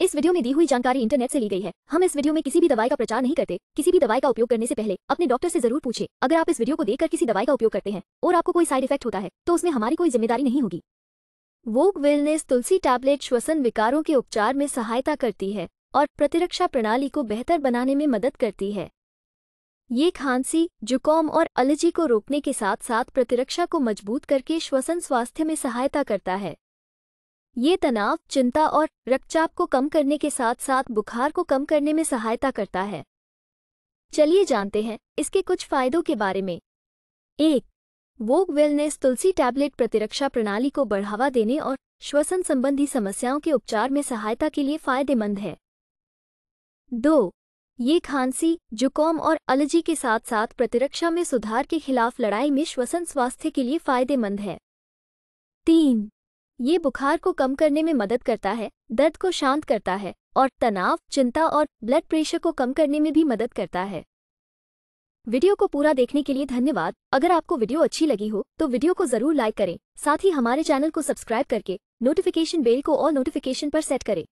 इस वीडियो में दी हुई जानकारी इंटरनेट से ली गई है हम इस वीडियो में किसी भी दवाई का प्रचार नहीं करते किसी भी दवाई का उपयोग करने से पहले अपने डॉक्टर से जरूर पूछे अगर आप इस वीडियो को देखकर किसी दवाई का उपयोग करते हैं और आपको कोई साइड इफेक्ट होता है तो उसमें हमारी कोई जिम्मेदारी नहीं होगी वोक वेलनेस तुलसी टैबलेट श्वसन विकारों के उपचार में सहायता करती है और प्रतिरक्षा प्रणाली को बेहतर बनाने में मदद करती है ये खांसी जुकाम और एलर्जी को रोकने के साथ साथ प्रतिरक्षा को मजबूत करके श्वसन स्वास्थ्य में सहायता करता है ये तनाव चिंता और रक्तचाप को कम करने के साथ साथ बुखार को कम करने में सहायता करता है चलिए जानते हैं इसके कुछ फायदों के बारे में एक वोग वेलनेस तुलसी टैबलेट प्रतिरक्षा प्रणाली को बढ़ावा देने और श्वसन संबंधी समस्याओं के उपचार में सहायता के लिए फायदेमंद है दो ये खांसी जुकाम और अलर्जी के साथ साथ प्रतिरक्षा में सुधार के खिलाफ लड़ाई में श्वसन स्वास्थ्य के लिए फायदेमंद है तीन ये बुखार को कम करने में मदद करता है दर्द को शांत करता है और तनाव चिंता और ब्लड प्रेशर को कम करने में भी मदद करता है वीडियो को पूरा देखने के लिए धन्यवाद अगर आपको वीडियो अच्छी लगी हो तो वीडियो को जरूर लाइक करें साथ ही हमारे चैनल को सब्सक्राइब करके नोटिफिकेशन बेल को और नोटिफिकेशन पर सेट करें